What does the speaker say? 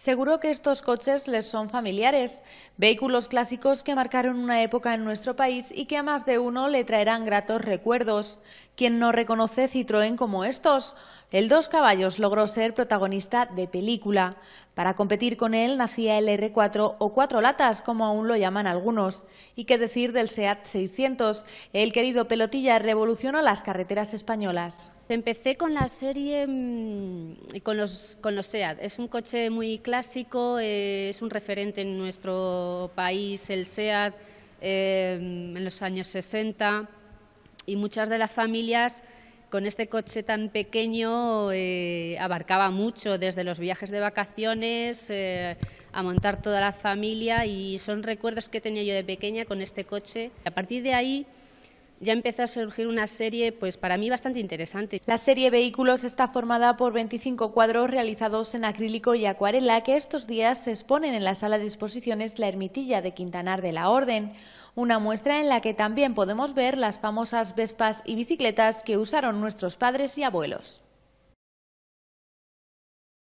Seguro que estos coches les son familiares, vehículos clásicos que marcaron una época en nuestro país y que a más de uno le traerán gratos recuerdos. ¿Quién no reconoce Citroën como estos? El Dos Caballos logró ser protagonista de película. Para competir con él nacía el R4 o cuatro latas, como aún lo llaman algunos. Y qué decir del SEAT 600, el querido pelotilla revolucionó las carreteras españolas. Empecé con la serie, mm, con los, con los SEAT. Es un coche muy clásico, eh, es un referente en nuestro país, el SEAT, eh, en los años 60. Y muchas de las familias con este coche tan pequeño eh, abarcaba mucho, desde los viajes de vacaciones a montar toda la familia. Y son recuerdos que tenía yo de pequeña con este coche. A partir de ahí ya empezó a surgir una serie, pues para mí bastante interesante. La serie Vehículos está formada por 25 cuadros realizados en acrílico y acuarela que estos días se exponen en la sala de exposiciones La Ermitilla de Quintanar de la Orden. Una muestra en la que también podemos ver las famosas vespas y bicicletas que usaron nuestros padres y abuelos.